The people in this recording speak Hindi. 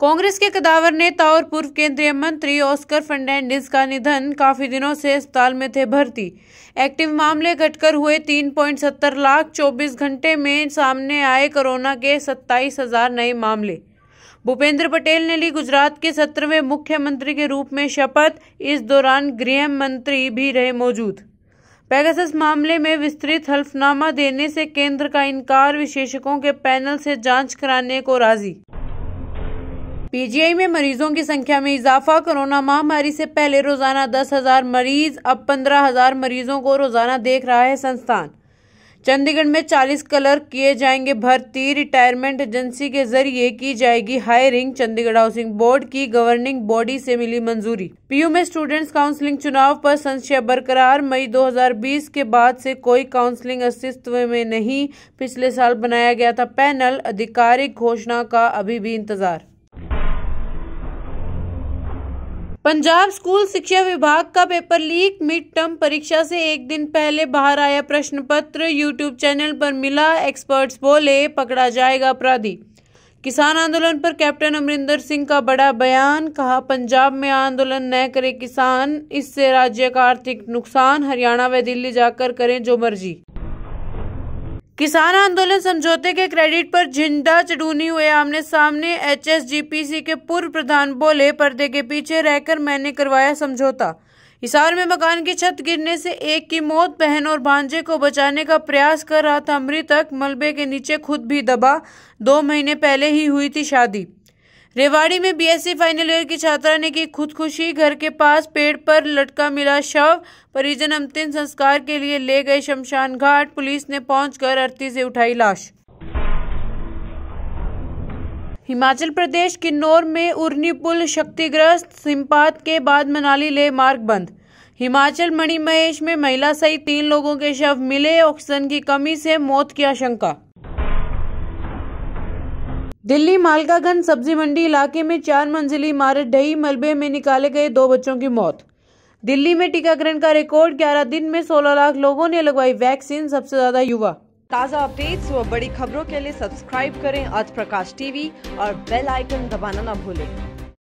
कांग्रेस के कदावर नेता और पूर्व केंद्रीय मंत्री ऑस्कर फर्नांडिस का निधन काफी दिनों से अस्पताल में थे भर्ती एक्टिव मामले घटकर हुए 3.70 लाख 24 घंटे में सामने आए कोरोना के सत्ताईस हजार नए मामले भूपेंद्र पटेल ने ली गुजरात के सत्रहवें मुख्यमंत्री के रूप में शपथ इस दौरान गृह मंत्री भी रहे मौजूद पैगस मामले में विस्तृत हल्फनामा देने से केंद्र का इनकार विशेषकों के पैनल से जांच कराने को राजी पीजीआई में मरीजों की संख्या में इजाफा कोरोना महामारी से पहले रोजाना दस हजार मरीज अब पंद्रह हजार मरीजों को रोजाना देख रहा है संस्थान चंडीगढ़ में 40 क्लर्क किए जाएंगे भर्ती रिटायरमेंट एजेंसी के जरिए की जाएगी हायरिंग चंडीगढ़ हाउसिंग बोर्ड की गवर्निंग बॉडी से मिली मंजूरी पीयू में स्टूडेंट्स काउंसलिंग चुनाव पर संशय बरकरार मई 2020 के बाद से कोई काउंसलिंग अस्तित्व में नहीं पिछले साल बनाया गया था पैनल आधिकारिक घोषणा का अभी भी इंतजार पंजाब स्कूल शिक्षा विभाग का पेपर लीक मिड टर्म परीक्षा से एक दिन पहले बाहर आया प्रश्न पत्र यूट्यूब चैनल पर मिला एक्सपर्ट्स बोले पकड़ा जाएगा अपराधी किसान आंदोलन पर कैप्टन अमरिंदर सिंह का बड़ा बयान कहा पंजाब में आंदोलन न करे किसान इससे राज्य का आर्थिक नुकसान हरियाणा व दिल्ली जाकर करें जो मर्जी किसान आंदोलन समझौते के क्रेडिट पर झिंडा चढ़ूनी हुए आमने सामने एचएसजीपीसी के पूर्व प्रधान बोले पर्दे के पीछे रहकर मैंने करवाया समझौता हिसार में मकान की छत गिरने से एक की मौत बहन और भांजे को बचाने का प्रयास कर रहा था मृतक मलबे के नीचे खुद भी दबा दो महीने पहले ही हुई थी शादी रेवाड़ी में बीएससी फाइनल ईयर की छात्रा ने की खुदकुशी घर के पास पेड़ पर लटका मिला शव परिजन अंतिम संस्कार के लिए ले गए शमशान घाट पुलिस ने पहुंचकर अर्थी से उठाई लाश हिमाचल प्रदेश किन्नौर में उर्नी पुल शक्तिग्रस्त हिमपात के बाद मनाली ले मार्ग बंद हिमाचल मणिमहेश में महिला सहित तीन लोगों के शव मिले ऑक्सीजन की कमी से मौत की आशंका दिल्ली मालकागंज सब्जी मंडी इलाके में चार मंजिली इमारत डही मलबे में निकाले गए दो बच्चों की मौत दिल्ली में टीकाकरण का रिकॉर्ड 11 दिन में 16 लाख लोगों ने लगवाई वैक्सीन सबसे ज्यादा युवा ताज़ा अपडेट्स व बड़ी खबरों के लिए सब्सक्राइब करें आज प्रकाश टीवी और बेल आइकन दबाना न भूलें